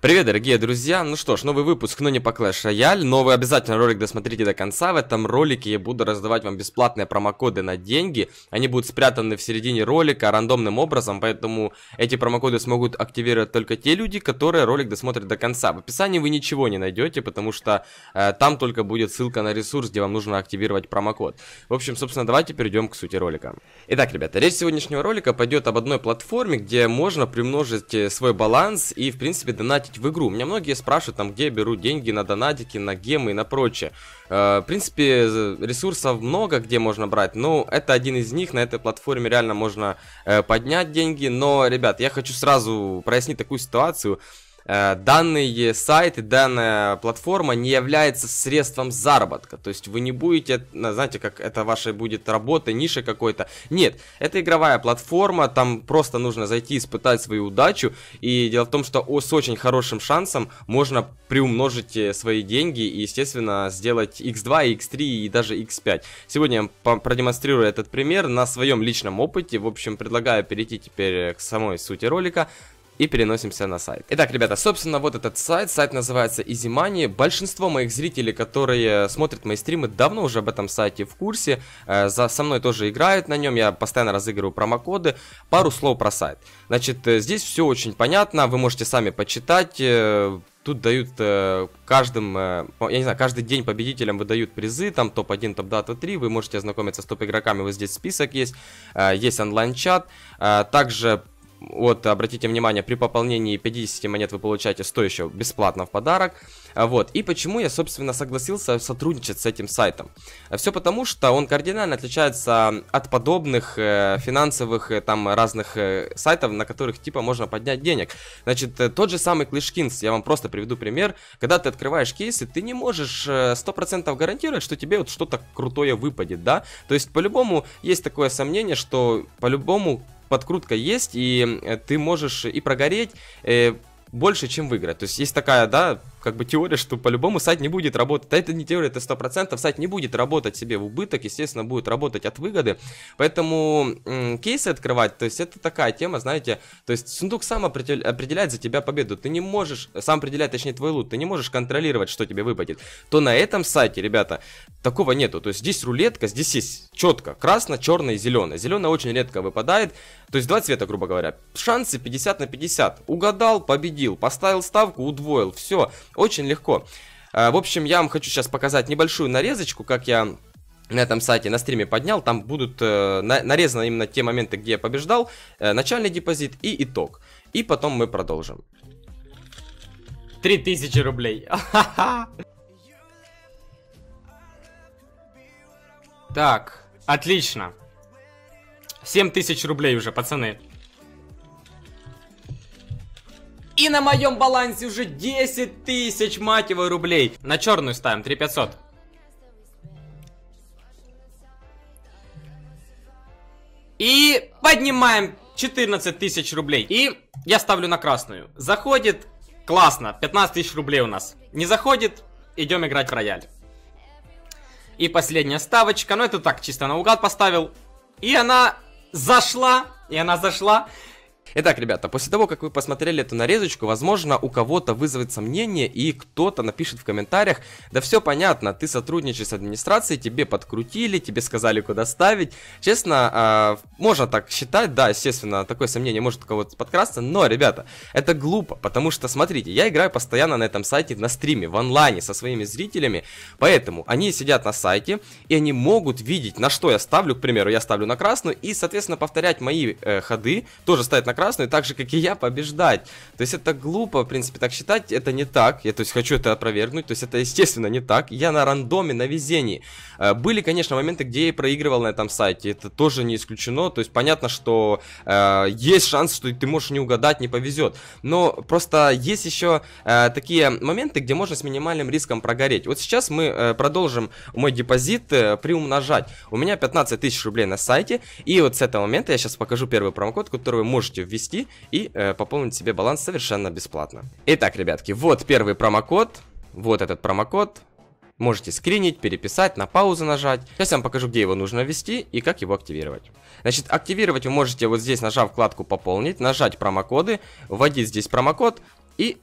Привет, дорогие друзья! Ну что ж, новый выпуск, но не по Clash Royale. Новый обязательно ролик досмотрите до конца. В этом ролике я буду раздавать вам бесплатные промокоды на деньги. Они будут спрятаны в середине ролика рандомным образом, поэтому эти промокоды смогут активировать только те люди, которые ролик досмотрят до конца. В описании вы ничего не найдете, потому что э, там только будет ссылка на ресурс, где вам нужно активировать промокод. В общем, собственно, давайте перейдем к сути ролика. Итак, ребята, речь сегодняшнего ролика пойдет об одной платформе, где можно примножить э, свой баланс и, в принципе, донатить донатить в игру. Меня многие спрашивают, там, где я беру деньги на донатики, на гемы и на прочее. Э, в принципе, ресурсов много, где можно брать, но это один из них, на этой платформе реально можно э, поднять деньги, но, ребят, я хочу сразу прояснить такую ситуацию, Э, данный сайт и данная платформа не является средством заработка. То есть вы не будете, э, знаете, как это ваша будет работа, ниша какой-то. Нет, это игровая платформа, там просто нужно зайти, испытать свою удачу. И дело в том, что с очень хорошим шансом можно приумножить э, свои деньги и, естественно, сделать x2, x3 и даже x5. Сегодня я продемонстрирую этот пример на своем личном опыте. В общем, предлагаю перейти теперь к самой сути ролика и переносимся на сайт. Итак, ребята, собственно, вот этот сайт. Сайт называется EasyMoney. Большинство моих зрителей, которые смотрят мои стримы, давно уже об этом сайте в курсе. Э, за, со мной тоже играют на нем. Я постоянно разыгрываю промокоды. Пару слов про сайт. Значит, э, здесь все очень понятно. Вы можете сами почитать. Э, тут дают э, каждым, э, я не знаю, каждый день победителям выдают призы, там топ-1, топ-2, топ-3, вы можете ознакомиться с топ-игроками, вот здесь список есть, э, есть онлайн-чат, э, также вот, обратите внимание, при пополнении 50 монет вы получаете 100 еще бесплатно в подарок. А вот, и почему я, собственно, согласился сотрудничать с этим сайтом. Все потому, что он кардинально отличается от подобных э, финансовых э, там разных э, сайтов, на которых типа можно поднять денег. Значит, э, тот же самый Клишкинс, я вам просто приведу пример. Когда ты открываешь кейсы, ты не можешь э, 100% гарантировать, что тебе вот что-то крутое выпадет, да? То есть, по-любому, есть такое сомнение, что по-любому подкрутка есть, и э, ты можешь и прогореть, э, больше, чем выиграть. То есть есть такая, да, как бы теория, что по-любому сайт не будет работать. Это не теория, это процентов Сайт не будет работать себе в убыток, естественно, будет работать от выгоды. Поэтому м- кейсы открывать, то есть это такая тема, знаете, то есть сундук сам определяет за тебя победу. Ты не можешь, сам определяет, точнее, твой лут, ты не можешь контролировать, что тебе выпадет. То на этом сайте, ребята, такого нету. То есть здесь рулетка, здесь есть четко красно, черное и зеленое. Зеленое очень редко выпадает, то есть два цвета, грубо говоря. Шансы 50 на 50. Угадал, победил, поставил ставку, удвоил, все очень легко. А, в общем, я вам хочу сейчас показать небольшую нарезочку, как я на этом сайте на стриме поднял. Там будут э, нарезаны именно те моменты, где я побеждал, э, начальный депозит и итог. И потом мы продолжим. 3000 рублей. Так, отлично. 7000 рублей уже, пацаны. И на моем балансе уже 10 тысяч, мать его, рублей. На черную ставим, 3500. И поднимаем 14 тысяч рублей. И я ставлю на красную. Заходит, классно, 15 тысяч рублей у нас. Не заходит, идем играть в рояль. И последняя ставочка, ну это так, чисто наугад поставил. И она зашла, и она зашла. Итак, ребята, после того, как вы посмотрели эту нарезочку, возможно, у кого-то вызовет сомнение, и кто-то напишет в комментариях, да все понятно, ты сотрудничаешь с администрацией, тебе подкрутили, тебе сказали, куда ставить. Честно, э, можно так считать, да, естественно, такое сомнение может у кого-то подкрасться, но, ребята, это глупо, потому что, смотрите, я играю постоянно на этом сайте, на стриме, в онлайне со своими зрителями, поэтому они сидят на сайте, и они могут видеть, на что я ставлю, к примеру, я ставлю на красную, и, соответственно, повторять мои э, ходы, тоже ставят на красную, так же, как и я, побеждать. То есть это глупо, в принципе, так считать, это не так. Я, то есть, хочу это опровергнуть, то есть это, естественно, не так. Я на рандоме, на везении. Э, были, конечно, моменты, где я проигрывал на этом сайте, это тоже не исключено. То есть, понятно, что э, есть шанс, что ты можешь не угадать, не повезет. Но просто есть еще э, такие моменты, где можно с минимальным риском прогореть. Вот сейчас мы э, продолжим мой депозит э, приумножать. У меня 15 тысяч рублей на сайте, и вот с этого момента я сейчас покажу первый промокод, который вы можете ввести и э, пополнить себе баланс совершенно бесплатно. Итак, ребятки, вот первый промокод. Вот этот промокод. Можете скринить, переписать, на паузу нажать. Сейчас я вам покажу, где его нужно ввести и как его активировать. Значит, активировать вы можете вот здесь, нажав вкладку «Пополнить», нажать промокоды, вводить здесь промокод и...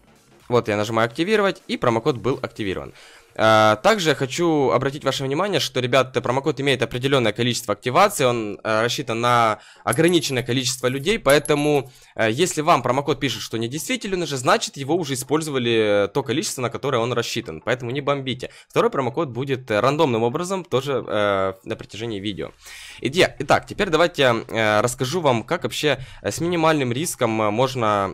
Вот я нажимаю «Активировать», и промокод был активирован. А, также я хочу обратить ваше внимание, что, ребят, промокод имеет определенное количество активаций, он э, рассчитан на ограниченное количество людей, поэтому э, если вам промокод пишет, что недействителен уже, значит его уже использовали э, то количество, на которое он рассчитан, поэтому не бомбите. Второй промокод будет рандомным образом тоже э, на протяжении видео. Итак, теперь давайте расскажу вам, как вообще с минимальным риском можно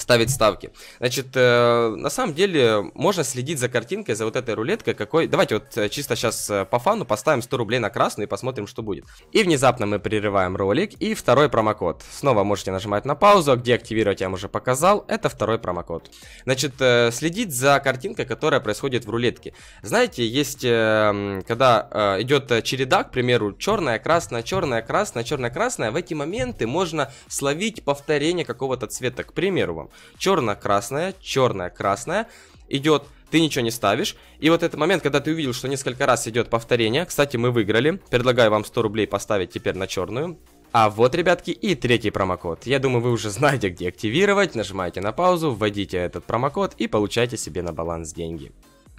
ставить ставки. Значит, э, на самом деле можно следить за картинкой, за вот этой рулеткой какой... Давайте вот э, чисто сейчас э, по фану поставим 100 рублей на красную и посмотрим, что будет. И внезапно мы прерываем ролик и второй промокод. Снова можете нажимать на паузу, а где активировать я вам уже показал, это второй промокод. Значит, э, следить за картинкой, которая происходит в рулетке. Знаете, есть, э, когда э, идет э, череда, к примеру, черная, красная, черная, красная, черная, красная, в эти моменты можно словить повторение какого-то цвета, к примеру, первым. Черно-красная, черная-красная. Идет ты ничего не ставишь. И вот этот момент, когда ты увидел, что несколько раз идет повторение, кстати, мы выиграли, предлагаю вам 100 рублей поставить теперь на черную. А вот, ребятки, и третий промокод. Я думаю, вы уже знаете, где активировать, нажимаете на паузу, вводите этот промокод и получаете себе на баланс деньги.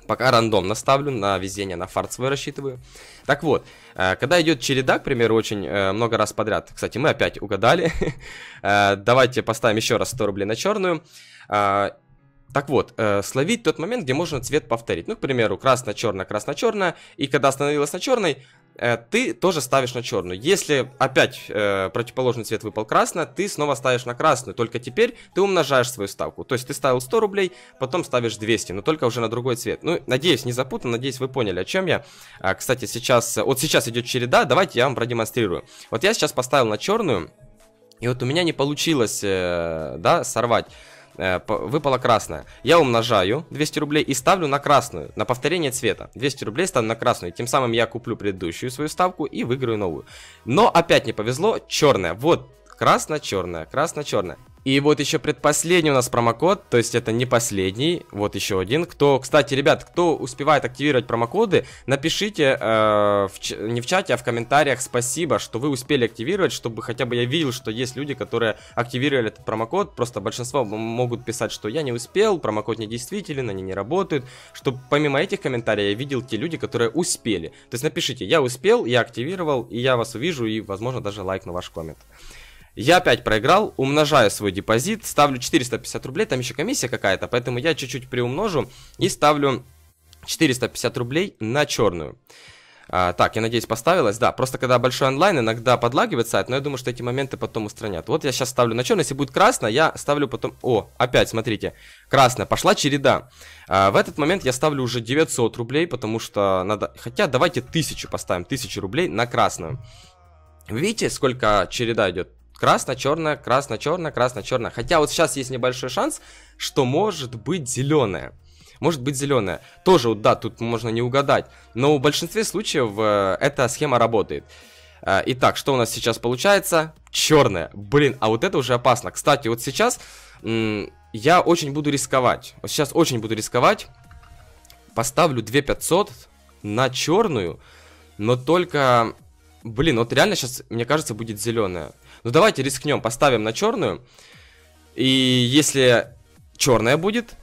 Пока рандом наставлю, на везение, на фарт свой рассчитываю. Так вот, э, когда идет череда, к примеру, очень э, много раз подряд. Кстати, мы опять угадали. Э, давайте поставим еще раз 100 рублей на черную. Так вот, э, словить тот момент, где можно цвет повторить. Ну, к примеру, красно-черное, красно-черное. И когда остановилась на черной, э, ты тоже ставишь на черную. Если опять э, противоположный цвет выпал красно, ты снова ставишь на красную. Только теперь ты умножаешь свою ставку. То есть ты ставил 100 рублей, потом ставишь 200, но только уже на другой цвет. Ну, надеюсь, не запутан, надеюсь, вы поняли, о чем я. А, кстати, сейчас, э, вот сейчас идет череда, давайте я вам продемонстрирую. Вот я сейчас поставил на черную, и вот у меня не получилось, э, да, сорвать э, выпала красная. Я умножаю 200 рублей и ставлю на красную, на повторение цвета. 200 рублей ставлю на красную, тем самым я куплю предыдущую свою ставку и выиграю новую. Но опять не повезло, черная. Вот красно-черная, красно-черная. И вот еще предпоследний у нас промокод, то есть это не последний, вот еще один. Кто, кстати, ребят, кто успевает активировать промокоды, напишите э, в, не в чате, а в комментариях спасибо, что вы успели активировать, чтобы хотя бы я видел, что есть люди, которые активировали этот промокод. Просто большинство могут писать, что я не успел, промокод не действителен, они не работают. Чтобы помимо этих комментариев я видел те люди, которые успели. То есть напишите, я успел, я активировал, и я вас увижу, и возможно даже лайкну ваш коммент. Я опять проиграл, умножаю свой депозит, ставлю 450 рублей, там еще комиссия какая-то, поэтому я чуть-чуть приумножу и ставлю 450 рублей на черную. А, так, я надеюсь, поставилось. Да, просто когда большой онлайн, иногда подлагивает сайт, но я думаю, что эти моменты потом устранят. Вот я сейчас ставлю на черную, если будет красно, я ставлю потом... О, опять, смотрите, красно, пошла череда. А, в этот момент я ставлю уже 900 рублей, потому что надо... Хотя давайте 1000 поставим, 1000 рублей на красную. Видите, сколько череда идет? красно-черное, красно-черное, красно-черное. Хотя вот сейчас есть небольшой шанс, что может быть зеленое. Может быть зеленая. Тоже, да, тут можно не угадать. Но в большинстве случаев э, эта схема работает. Э, итак, что у нас сейчас получается? Черная. Блин, а вот это уже опасно. Кстати, вот сейчас я очень буду рисковать. Вот сейчас очень буду рисковать. Поставлю 2500 на черную. Но только... Блин, вот реально сейчас, мне кажется, будет зеленая. Ну давайте рискнем, поставим на черную. И если черная будет,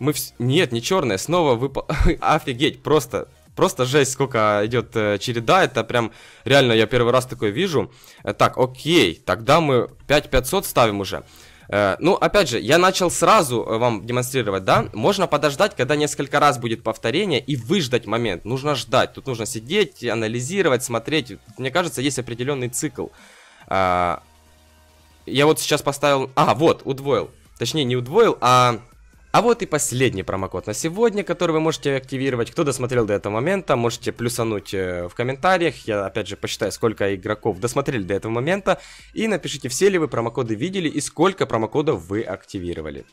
мы... Вс... Нет, не черная, снова выпал... Офигеть, просто... Просто жесть, сколько идет э, череда, это прям реально я первый раз такое вижу. Э, так, окей, тогда мы 5500 ставим уже. Э, ну, опять же, я начал сразу э, вам демонстрировать, да? Можно подождать, когда несколько раз будет повторение и выждать момент. Нужно ждать, тут нужно сидеть, анализировать, смотреть. Мне кажется, есть определенный цикл. А, я вот сейчас поставил... А, вот, удвоил. Точнее, не удвоил, а... А вот и последний промокод на сегодня, который вы можете активировать. Кто досмотрел до этого момента, можете плюсануть э, в комментариях. Я опять же посчитаю, сколько игроков досмотрели до этого момента. И напишите, все ли вы промокоды видели и сколько промокодов вы активировали.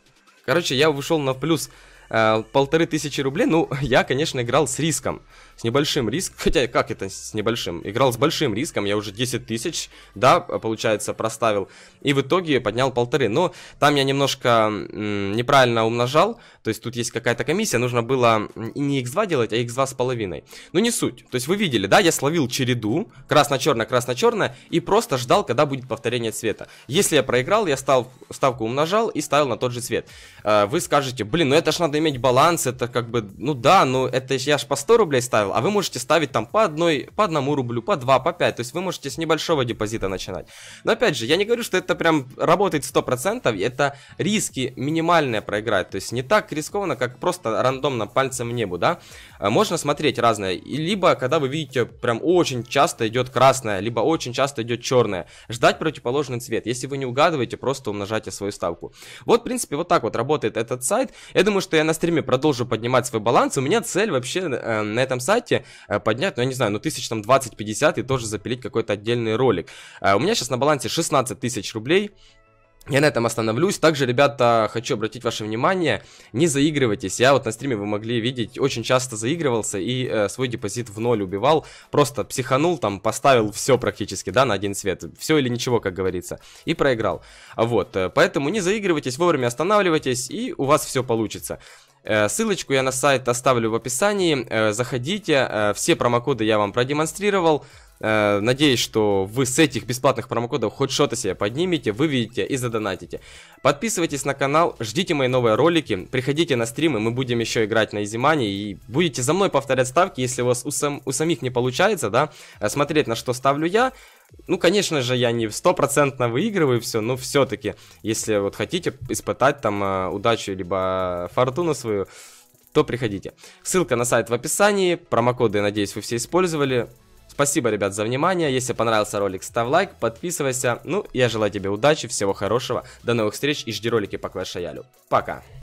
Короче, я вышел на плюс Э, полторы тысячи рублей, ну, я, конечно, играл с риском, с небольшим риском, хотя как это с небольшим, играл с большим риском, я уже 10 тысяч, да, получается, проставил, и в итоге поднял полторы, но там я немножко неправильно умножал, то есть тут есть какая-то комиссия, нужно было не x2 делать, а x2 с половиной, ну, не суть, то есть вы видели, да, я словил череду, красно-черное, красно-черное, и просто ждал, когда будет повторение цвета, если я проиграл, я стал ставку умножал и ставил на тот же цвет, э, вы скажете, блин, ну это ж надо нужно иметь баланс, это как бы, ну да, ну это я же по 100 рублей ставил, а вы можете ставить там по одной, по одному рублю, по два по пять то есть вы можете с небольшого депозита начинать. Но опять же, я не говорю, что это прям работает 100%, это риски минимальные проиграть, то есть не так рискованно, как просто рандомно пальцем в небу, да. Э, можно смотреть разное, либо когда вы видите прям очень часто идет красное либо очень часто идет черное ждать противоположный цвет, если вы не угадываете, просто умножайте свою ставку. Вот, в принципе, вот так вот работает этот сайт. Я думаю, что я на стриме продолжу поднимать свой баланс, у меня цель вообще э, на этом сайте э, поднять, ну я не знаю, ну тысяч там 20-50 и тоже запилить какой-то отдельный ролик. Э, у меня сейчас на балансе 16 тысяч рублей, я на этом остановлюсь. Также, ребята, хочу обратить ваше внимание, не заигрывайтесь. Я вот на стриме вы могли видеть, очень часто заигрывался и э, свой депозит в ноль убивал. Просто психанул там, поставил все практически, да, на один цвет. Все или ничего, как говорится. И проиграл. Вот, э, поэтому не заигрывайтесь, вовремя останавливайтесь, и у вас все получится. Э, ссылочку я на сайт оставлю в описании. Э, заходите, э, все промокоды я вам продемонстрировал. Надеюсь, что вы с этих бесплатных промокодов хоть что-то себе поднимете, выведете и задонатите. Подписывайтесь на канал, ждите мои новые ролики, приходите на стримы, мы будем еще играть на изимане и будете за мной повторять ставки, если у вас у, сам, у самих не получается, да, смотреть на что ставлю я, ну, конечно же, я не стопроцентно выигрываю все, но все-таки, если вот хотите испытать там э, удачу либо фортуну свою, то приходите. Ссылка на сайт в описании, промокоды, надеюсь, вы все использовали. Спасибо, ребят, за внимание. Если понравился ролик, ставь лайк, подписывайся. Ну, я желаю тебе удачи, всего хорошего, до новых встреч и жди ролики по Clash Royale. Пока!